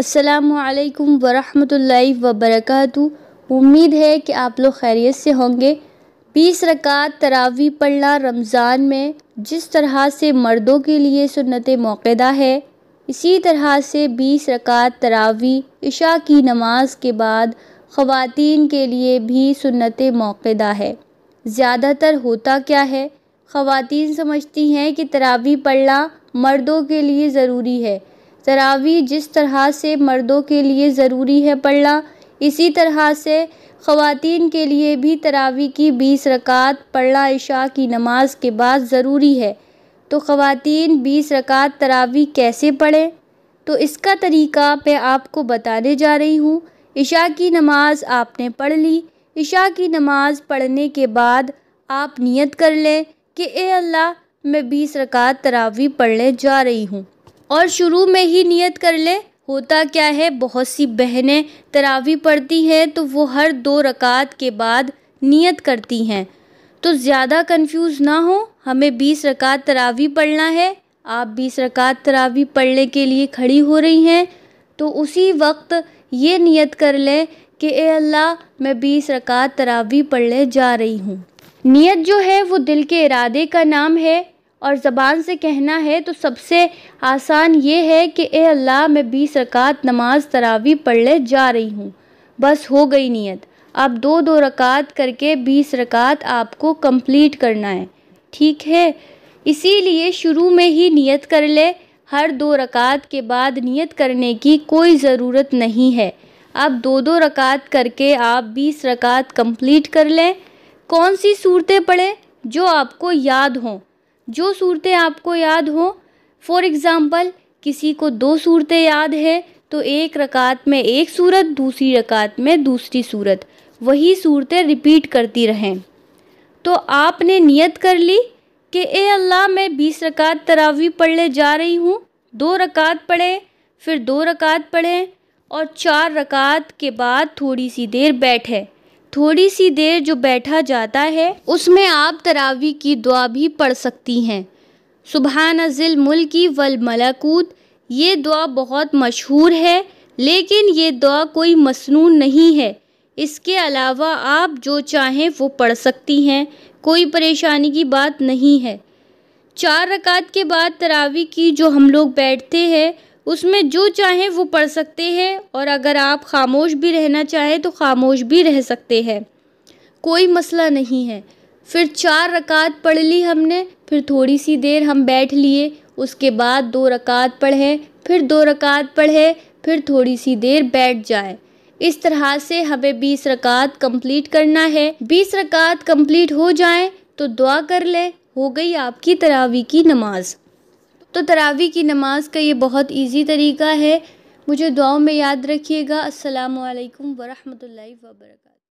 असलकम वरहि वबरक उम्मीद है कि आप लोग खैरियत से होंगे बीस रकात तरावी पढ़ना रमज़ान में जिस तरह से मर्दों के लिए सुन्नत मौक़दा है इसी तरह से बीस रकात तरावी इशा की नमाज के बाद ख़वान के लिए भी सुनत मौक़दा है ज़्यादातर होता क्या है ख़वान समझती हैं कि तरावी पढ़ना मर्दों के लिए ज़रूरी है तरावी जिस तरह से मर्दों के लिए ज़रूरी है पढ़ना इसी तरह से ख़वातीन के लिए भी तरावी की बीस रकात पढ़ना इशा की नमाज के बाद ज़रूरी है तो ख़वातीन बीस रकात तरावी कैसे पढ़ें तो इसका तरीका मैं आपको बताने जा रही हूँ इशा की नमाज़ आपने पढ़ ली इशा की नमाज़ पढ़ने के बाद आप नियत कर लें कि ए अल्लाह मैं बीस रकात तरावी पढ़ने जा रही हूँ और शुरू में ही नियत कर ले होता क्या है बहुत सी बहनें तरावी पढ़ती हैं तो वो हर दो रकात के बाद नियत करती हैं तो ज़्यादा कंफ्यूज ना हो हमें बीस रकात तरावी पढ़ना है आप बीस रकात तरावी पढ़ने के लिए खड़ी हो रही हैं तो उसी वक्त ये नियत कर लें कि ए अल्लाह मैं बीस रकात तरावी पढ़ने जा रही हूँ नियत जो है वो दिल के इरादे का नाम है और ज़बान से कहना है तो सबसे आसान ये है कि ए अल्लाह मैं बीस रकात नमाज तरावी पढ़ने जा रही हूँ बस हो गई नीयत आप दो दो रकात करके बीस रकात आपको कंप्लीट करना है ठीक है इसीलिए शुरू में ही नियत कर ले हर दो रकात के बाद नियत करने की कोई ज़रूरत नहीं है आप दो दो रकात करके आप बीस रकात कंप्लीट कर लें कौन सी सूरतें पढ़ें जो आपको याद हों जो सूरतें आपको याद हो फॉर एग्ज़ाम्पल किसी को दो सूरतें याद है तो एक रकात में एक सूरत दूसरी रकात में दूसरी सूरत वही सूरतें रिपीट करती रहें तो आपने नियत कर ली कि ए अल्लाह मैं बीस रकात तरावी पढ़ने जा रही हूँ दो रकात पढ़े फिर दो रकात पढ़ें और चार रकात के बाद थोड़ी सी देर बैठे थोड़ी सी देर जो बैठा जाता है उसमें आप तरावी की दुआ भी पढ़ सकती हैं सुबहानजिल मुल्की वल मलाकूत ये दुआ बहुत मशहूर है लेकिन ये दुआ कोई मसनू नहीं है इसके अलावा आप जो चाहें वो पढ़ सकती हैं कोई परेशानी की बात नहीं है चार रकात के बाद तरावी की जो हम लोग बैठते हैं उसमें जो चाहें वो पढ़ सकते हैं और अगर आप खामोश भी रहना चाहें तो खामोश भी रह सकते हैं कोई मसला नहीं है फिर चार रकात पढ़ ली हमने फिर थोड़ी सी देर हम बैठ लिए उसके बाद दो रकात पढ़ें फिर दो रकात पढ़ें फिर थोड़ी सी देर बैठ जाए इस तरह से हमें बीस रकात कंप्लीट करना है बीस रकात कंप्लीट हो जाए तो दुआ कर लें हो गई आपकी तरावी की नमाज़ तो तरावी की नमाज का ये बहुत ईजी तरीका है मुझे दुआओं में याद रखिएगा असलकम वरहमल वर्का